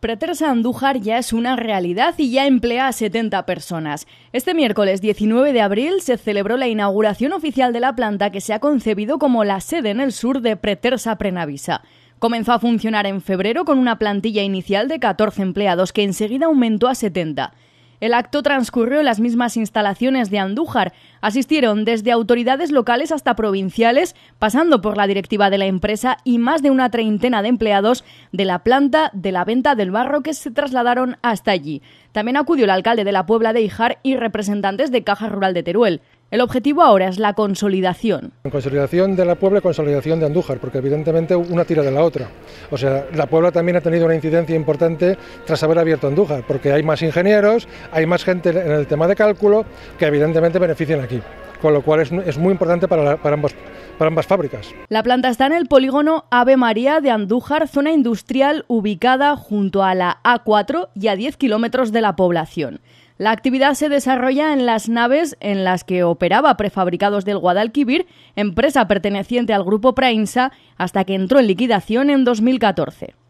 Pretersa Andújar ya es una realidad y ya emplea a 70 personas. Este miércoles 19 de abril se celebró la inauguración oficial de la planta que se ha concebido como la sede en el sur de Pretersa Prenavisa. Comenzó a funcionar en febrero con una plantilla inicial de 14 empleados que enseguida aumentó a 70. El acto transcurrió en las mismas instalaciones de Andújar. Asistieron desde autoridades locales hasta provinciales, pasando por la directiva de la empresa y más de una treintena de empleados de la planta de la venta del barro que se trasladaron hasta allí. También acudió el alcalde de la Puebla de Ijar y representantes de Caja Rural de Teruel. El objetivo ahora es la consolidación. consolidación de la Puebla y consolidación de Andújar, porque evidentemente una tira de la otra. O sea, la Puebla también ha tenido una incidencia importante tras haber abierto Andújar, porque hay más ingenieros, hay más gente en el tema de cálculo, que evidentemente benefician aquí. Con lo cual es, muy importante para, para ambos ambas fábricas. La planta está en el polígono Ave María de Andújar, zona industrial ubicada junto a la A4 y a 10 kilómetros de la población. La actividad se desarrolla en las naves en las que operaba Prefabricados del Guadalquivir, empresa perteneciente al grupo Prainsa, hasta que entró en liquidación en 2014.